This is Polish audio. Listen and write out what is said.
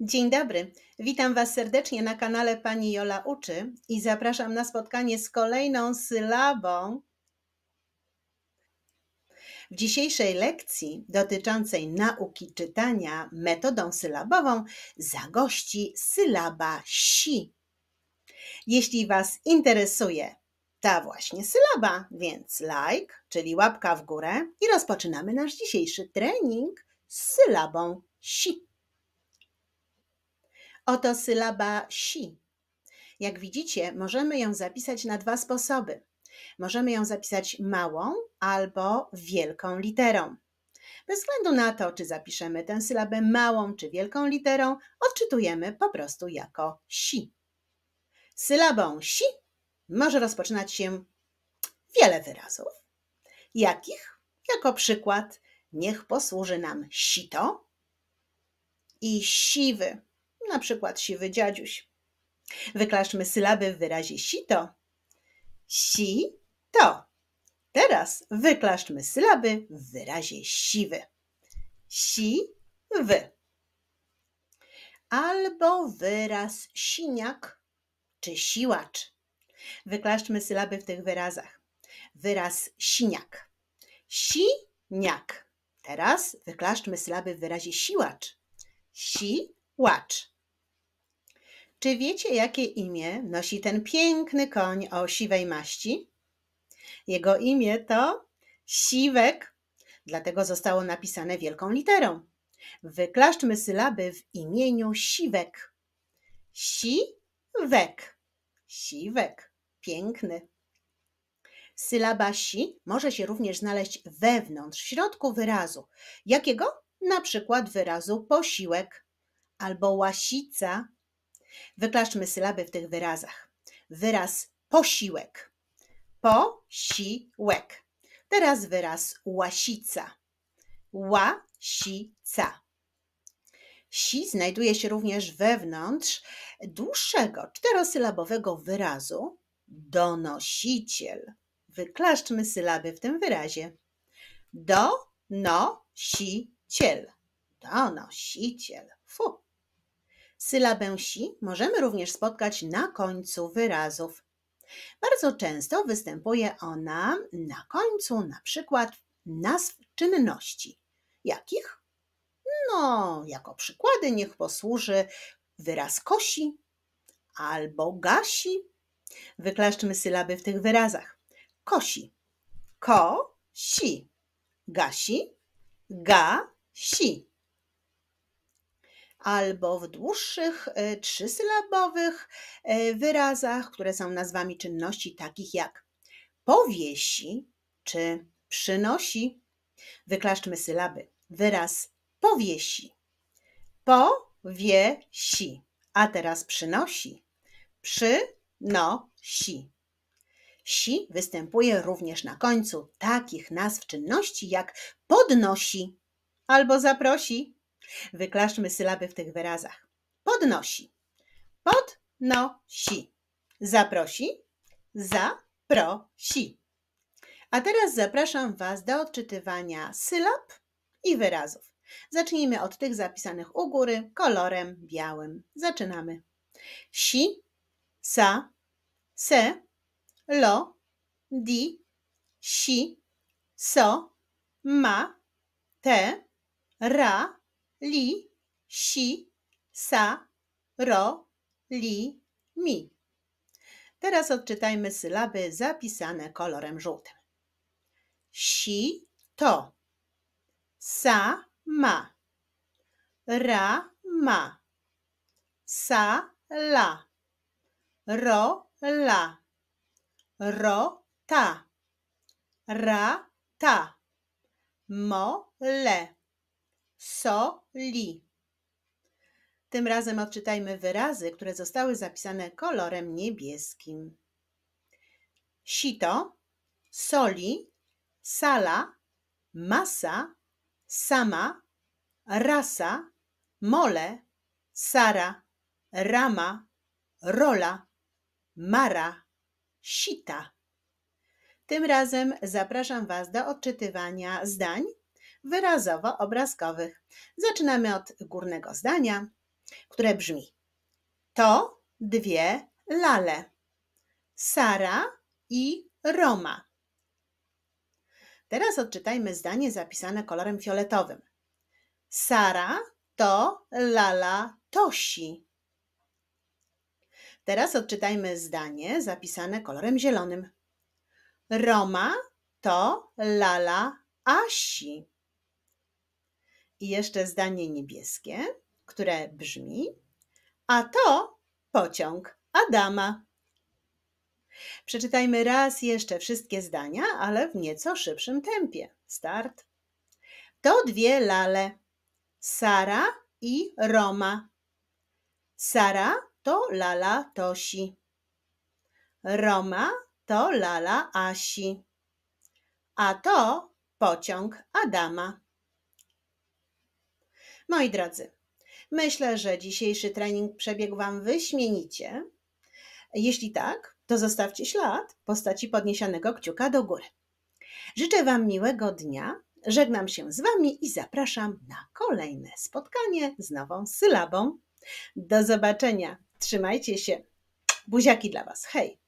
Dzień dobry, witam Was serdecznie na kanale Pani Jola Uczy i zapraszam na spotkanie z kolejną sylabą. W dzisiejszej lekcji dotyczącej nauki czytania metodą sylabową zagości sylaba si. Jeśli Was interesuje ta właśnie sylaba, więc like, czyli łapka w górę i rozpoczynamy nasz dzisiejszy trening z sylabą si. Oto sylaba si. Jak widzicie, możemy ją zapisać na dwa sposoby. Możemy ją zapisać małą albo wielką literą. Bez względu na to, czy zapiszemy tę sylabę małą czy wielką literą, odczytujemy po prostu jako si. Sylabą si może rozpoczynać się wiele wyrazów. Jakich? Jako przykład, niech posłuży nam sito i siwy na przykład siwy dziadziuś. Wyklaszmy sylaby w wyrazie sito. Si to. Teraz wyklaszmy sylaby w wyrazie siwy. Si wy. Albo wyraz siniak czy siłacz. Wyklaszmy sylaby w tych wyrazach. Wyraz siniak. Siniak. Teraz wyklaszmy sylaby w wyrazie siłacz. Siłacz. Czy wiecie, jakie imię nosi ten piękny koń o siwej maści? Jego imię to Siwek, dlatego zostało napisane wielką literą. Wyklaszczmy sylaby w imieniu Siwek. Siwek. Siwek. Piękny. Sylaba si może się również znaleźć wewnątrz, w środku wyrazu. Jakiego? Na przykład wyrazu posiłek albo łasica Wyklaszmy sylaby w tych wyrazach. Wyraz posiłek. Posiłek. Teraz wyraz łasica. Łasica. Si znajduje się również wewnątrz dłuższego, czterosylabowego wyrazu donosiciel. Wyklaszczmy sylaby w tym wyrazie. do Do-no-si-ciel. Donosiciel. Fu. Sylabę si możemy również spotkać na końcu wyrazów. Bardzo często występuje ona na końcu na przykład nazw czynności. Jakich? No, jako przykłady niech posłuży wyraz kosi albo gasi. Wyklaszczmy sylaby w tych wyrazach. Kosi. Ko, si. Gasi. Ga, si albo w dłuższych, e, trzysylabowych e, wyrazach, które są nazwami czynności takich jak powiesi czy przynosi. Wyklaszczmy sylaby. Wyraz powiesi. Po wie si. A teraz przynosi. Przy no si. Si występuje również na końcu takich nazw czynności jak podnosi albo zaprosi Wyklaszmy sylaby w tych wyrazach. Podnosi. Podnosi. Zaprosi. Zaprosi. A teraz zapraszam Was do odczytywania sylab i wyrazów. Zacznijmy od tych zapisanych u góry kolorem białym. Zaczynamy. Si, sa, se, lo, di, si, so, ma, te, ra, li, si, sa, ro, li, mi. Teraz odczytajmy sylaby zapisane kolorem żółtym. Si to, sa ma, ra ma, sa la, ro la, ro ta, ra ta, mo le soli. Tym razem odczytajmy wyrazy, które zostały zapisane kolorem niebieskim. Sito, soli, sala, masa, sama, rasa, mole, sara, rama, rola, mara, sita. Tym razem zapraszam Was do odczytywania zdań, wyrazowo-obrazkowych. Zaczynamy od górnego zdania, które brzmi: To dwie lale. Sara i Roma. Teraz odczytajmy zdanie zapisane kolorem fioletowym. Sara to lala Tosi. Teraz odczytajmy zdanie zapisane kolorem zielonym. Roma to lala Asi. I jeszcze zdanie niebieskie, które brzmi: A to pociąg Adama. Przeczytajmy raz jeszcze wszystkie zdania, ale w nieco szybszym tempie. Start. To dwie lale. Sara i Roma. Sara to lala Tosi. Roma to lala Asi. A to pociąg Adama. Moi drodzy, myślę, że dzisiejszy trening przebiegł Wam wyśmienicie. Jeśli tak, to zostawcie ślad w postaci podniesionego kciuka do góry. Życzę Wam miłego dnia. Żegnam się z Wami i zapraszam na kolejne spotkanie z nową sylabą. Do zobaczenia. Trzymajcie się. Buziaki dla Was. Hej!